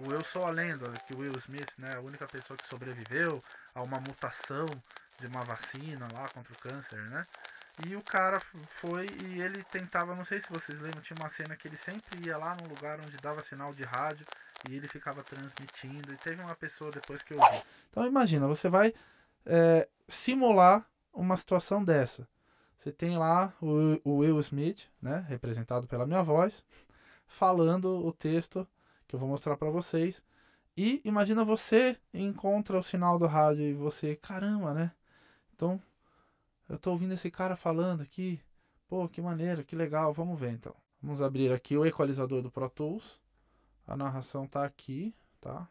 O Eu Sou a Lenda, que o Will Smith, né, a única pessoa que sobreviveu a uma mutação de uma vacina lá contra o câncer, né? E o cara foi e ele tentava, não sei se vocês lembram, tinha uma cena que ele sempre ia lá num lugar onde dava sinal de rádio e ele ficava transmitindo. E teve uma pessoa depois que eu vi. Então imagina, você vai é, simular uma situação dessa. Você tem lá o, o Will Smith, né, representado pela minha voz, falando o texto que eu vou mostrar para vocês. E imagina você encontra o sinal do rádio e você, caramba, né? Então, eu tô ouvindo esse cara falando aqui. Pô, que maneiro, que legal, vamos ver então. Vamos abrir aqui o equalizador do Pro Tools. A narração tá aqui, tá?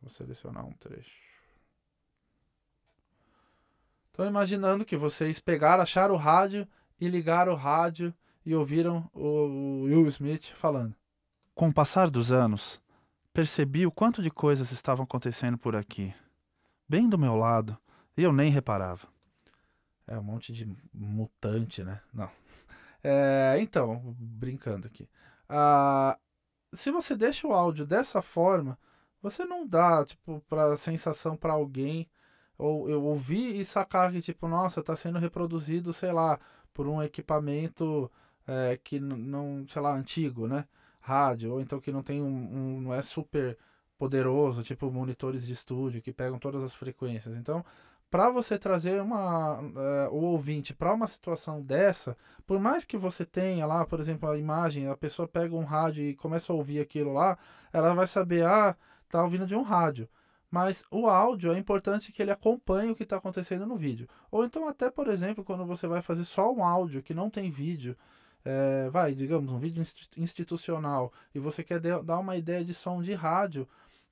Vou selecionar um trecho. Então, imaginando que vocês pegaram, acharam o rádio e ligaram o rádio e ouviram o Will Smith falando. Com o passar dos anos, percebi o quanto de coisas estavam acontecendo por aqui, bem do meu lado, e eu nem reparava. É um monte de mutante, né? Não. É, então, brincando aqui. Ah, se você deixa o áudio dessa forma, você não dá tipo para sensação para alguém ou eu ouvir e sacar que tipo nossa está sendo reproduzido sei lá por um equipamento é, que não sei lá antigo né rádio, ou então que não tem um, um não é super poderoso, tipo monitores de estúdio que pegam todas as frequências. Então, para você trazer uma, uh, o ouvinte para uma situação dessa, por mais que você tenha lá, por exemplo, a imagem, a pessoa pega um rádio e começa a ouvir aquilo lá, ela vai saber, ah, tá ouvindo de um rádio. Mas o áudio é importante que ele acompanhe o que está acontecendo no vídeo. Ou então, até por exemplo, quando você vai fazer só um áudio que não tem vídeo, é, vai, digamos, um vídeo institucional e você quer de, dar uma ideia de som de rádio,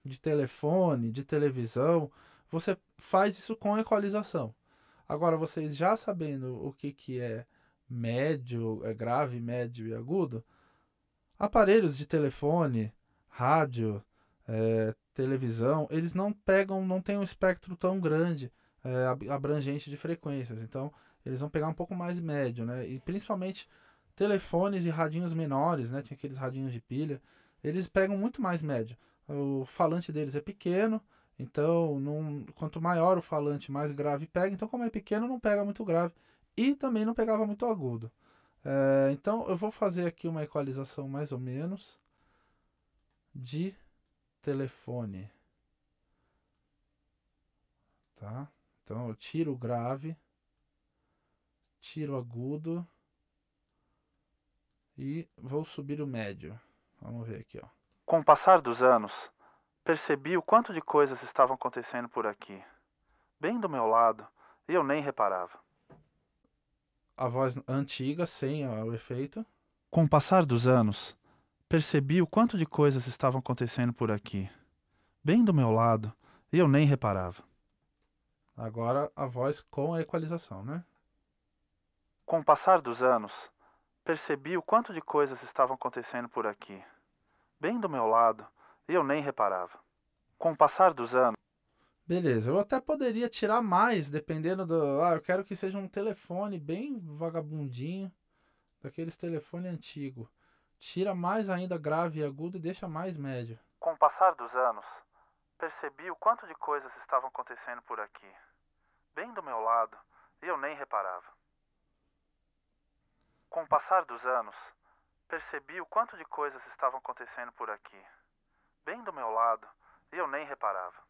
de telefone, de televisão, você faz isso com equalização. Agora, vocês já sabendo o que, que é médio, é grave, médio e agudo, aparelhos de telefone, rádio, é, televisão, eles não pegam, não tem um espectro tão grande, é, abrangente de frequências. Então, eles vão pegar um pouco mais médio, né? E principalmente telefones e radinhos menores, né? Tinha aqueles radinhos de pilha. Eles pegam muito mais média. O falante deles é pequeno, então quanto maior o falante, mais grave pega. Então, como é pequeno, não pega muito grave. E também não pegava muito agudo. É, então, eu vou fazer aqui uma equalização mais ou menos de telefone. Tá? Então, eu tiro o grave, tiro o agudo e vou subir o médio. Vamos ver aqui, ó. Com o passar dos anos, percebi o quanto de coisas estavam acontecendo por aqui, bem do meu lado, e eu nem reparava. A voz antiga, sem o efeito. Com o passar dos anos, percebi o quanto de coisas estavam acontecendo por aqui, bem do meu lado, e eu nem reparava. Agora a voz com a equalização, né? Com o passar dos anos, percebi o quanto de coisas estavam acontecendo por aqui, bem do meu lado, e eu nem reparava. Com o passar dos anos. Beleza, eu até poderia tirar mais, dependendo do. Ah, eu quero que seja um telefone bem vagabundinho, daqueles telefone antigo. Tira mais ainda grave e agudo e deixa mais médio. Com o passar dos anos, percebi o quanto de coisas estavam acontecendo por aqui, bem do meu lado, e eu nem reparava. Com o passar dos anos, percebi o quanto de coisas estavam acontecendo por aqui, bem do meu lado, e eu nem reparava.